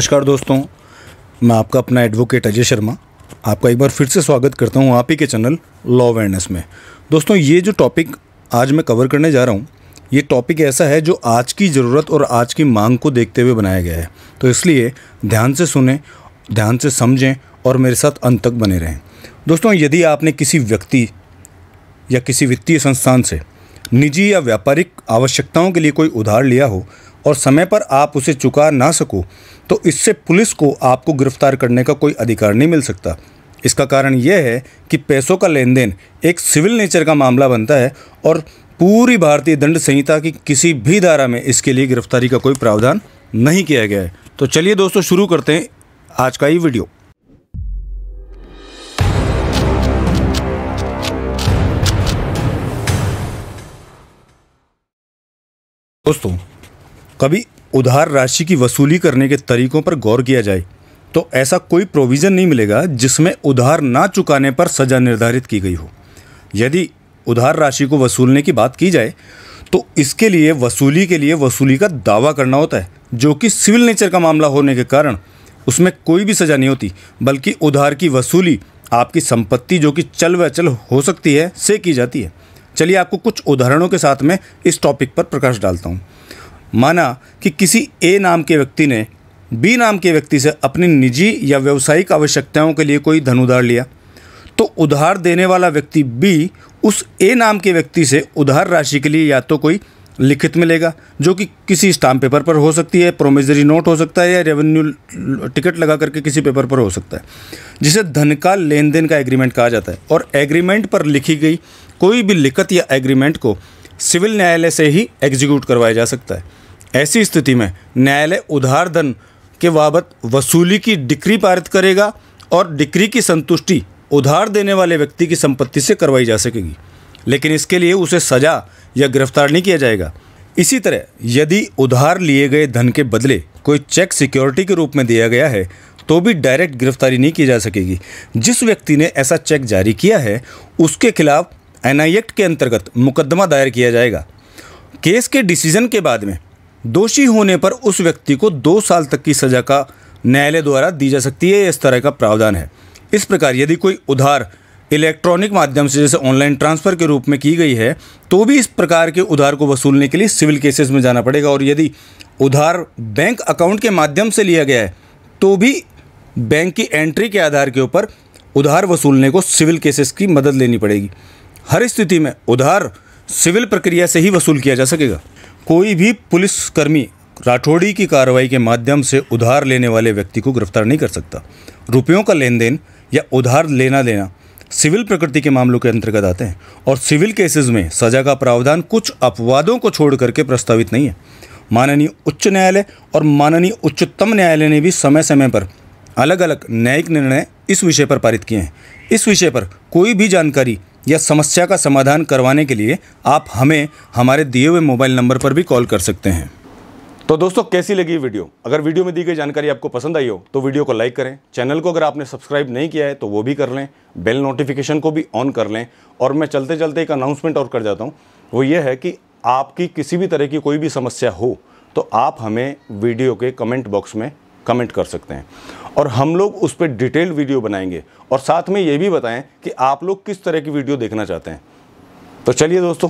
नमस्कार दोस्तों मैं आपका अपना एडवोकेट अजय शर्मा आपका एक बार फिर से स्वागत करता हूँ आप ही के चैनल लॉ अवेयरनेस में दोस्तों ये जो टॉपिक आज मैं कवर करने जा रहा हूँ ये टॉपिक ऐसा है जो आज की ज़रूरत और आज की मांग को देखते हुए बनाया गया है तो इसलिए ध्यान से सुने ध्यान से समझें और मेरे साथ अंत तक बने रहें दोस्तों यदि आपने किसी व्यक्ति या किसी वित्तीय संस्थान से निजी या व्यापारिक आवश्यकताओं के लिए कोई उधार लिया हो और समय पर आप उसे चुका ना सको तो इससे पुलिस को आपको गिरफ्तार करने का कोई अधिकार नहीं मिल सकता इसका कारण यह है कि पैसों का लेन देन एक सिविल नेचर का मामला बनता है और पूरी भारतीय दंड संहिता की किसी भी धारा में इसके लिए गिरफ्तारी का कोई प्रावधान नहीं किया गया है तो चलिए दोस्तों शुरू करते हैं आज का ये वीडियो दोस्तों कभी उधार राशि की वसूली करने के तरीकों पर गौर किया जाए तो ऐसा कोई प्रोविज़न नहीं मिलेगा जिसमें उधार ना चुकाने पर सज़ा निर्धारित की गई हो यदि उधार राशि को वसूलने की बात की जाए तो इसके लिए वसूली के लिए वसूली का दावा करना होता है जो कि सिविल नेचर का मामला होने के कारण उसमें कोई भी सज़ा नहीं होती बल्कि उधार की वसूली आपकी संपत्ति जो कि चल व अचल हो सकती है से की जाती है चलिए आपको कुछ उदाहरणों के साथ में इस टॉपिक पर प्रकाश डालता हूँ माना कि किसी ए नाम के व्यक्ति ने बी नाम के व्यक्ति से अपनी निजी या व्यावसायिक आवश्यकताओं के लिए कोई धन उधार लिया तो उधार देने वाला व्यक्ति बी उस ए नाम के व्यक्ति से उधार राशि के लिए या तो कोई लिखित में लेगा जो कि किसी स्टाम्प पेपर पर हो सकती है प्रोमिजरी नोट हो सकता है या रेवेन्यू टिकट लगा करके किसी पेपर पर हो सकता है जिसे धन का लेन देन का एग्रीमेंट कहा जाता है और एग्रीमेंट पर लिखी गई कोई भी लिखित या एग्रीमेंट को सिविल न्यायालय से ही एग्जीक्यूट करवाया जा सकता है ऐसी स्थिति में न्यायालय उधार धन के बाबत वसूली की डिक्री पारित करेगा और डिक्री की संतुष्टि उधार देने वाले व्यक्ति की संपत्ति से करवाई जा सकेगी लेकिन इसके लिए उसे सजा या गिरफ्तार नहीं किया जाएगा इसी तरह यदि उधार लिए गए धन के बदले कोई चेक सिक्योरिटी के रूप में दिया गया है तो भी डायरेक्ट गिरफ्तारी नहीं की जा सकेगी जिस व्यक्ति ने ऐसा चेक जारी किया है उसके खिलाफ आई एक्ट के अंतर्गत मुकदमा दायर किया जाएगा केस के डिसीजन के बाद में दोषी होने पर उस व्यक्ति को दो साल तक की सज़ा का न्यायालय द्वारा दी जा सकती है इस तरह का प्रावधान है इस प्रकार यदि कोई उधार इलेक्ट्रॉनिक माध्यम से जैसे ऑनलाइन ट्रांसफ़र के रूप में की गई है तो भी इस प्रकार के उधार को वसूलने के लिए सिविल केसेस में जाना पड़ेगा और यदि उधार बैंक अकाउंट के माध्यम से लिया गया है तो भी बैंक की एंट्री के आधार के ऊपर उधार वसूलने को सिविल केसेस की मदद लेनी पड़ेगी हर स्थिति में उधार सिविल प्रक्रिया से ही वसूल किया जा सकेगा कोई भी पुलिसकर्मी राठौड़ी की कार्रवाई के माध्यम से उधार लेने वाले व्यक्ति को गिरफ्तार नहीं कर सकता रुपयों का लेन देन या उधार लेना देना सिविल प्रकृति के मामलों के अंतर्गत आते हैं और सिविल केसेस में सजा का प्रावधान कुछ अपवादों को छोड़ करके प्रस्तावित नहीं है माननीय उच्च न्यायालय और माननीय उच्चतम न्यायालय ने भी समय समय पर अलग अलग न्यायिक निर्णय इस विषय पर पारित किए हैं इस विषय पर कोई भी जानकारी या समस्या का समाधान करवाने के लिए आप हमें हमारे दिए हुए मोबाइल नंबर पर भी कॉल कर सकते हैं तो दोस्तों कैसी लगी वीडियो अगर वीडियो में दी गई जानकारी आपको पसंद आई हो तो वीडियो को लाइक करें चैनल को अगर आपने सब्सक्राइब नहीं किया है तो वो भी कर लें बेल नोटिफिकेशन को भी ऑन कर लें और मैं चलते चलते एक अनाउंसमेंट और कर जाता हूँ वो ये है कि आपकी किसी भी तरह की कोई भी समस्या हो तो आप हमें वीडियो के कमेंट बॉक्स में कमेंट कर सकते हैं और हम लोग उस पर डिटेल्ड वीडियो बनाएंगे और साथ में ये भी बताएं कि आप लोग किस तरह की वीडियो देखना चाहते हैं तो चलिए दोस्तों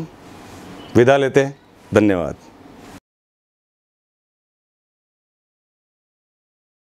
विदा लेते हैं धन्यवाद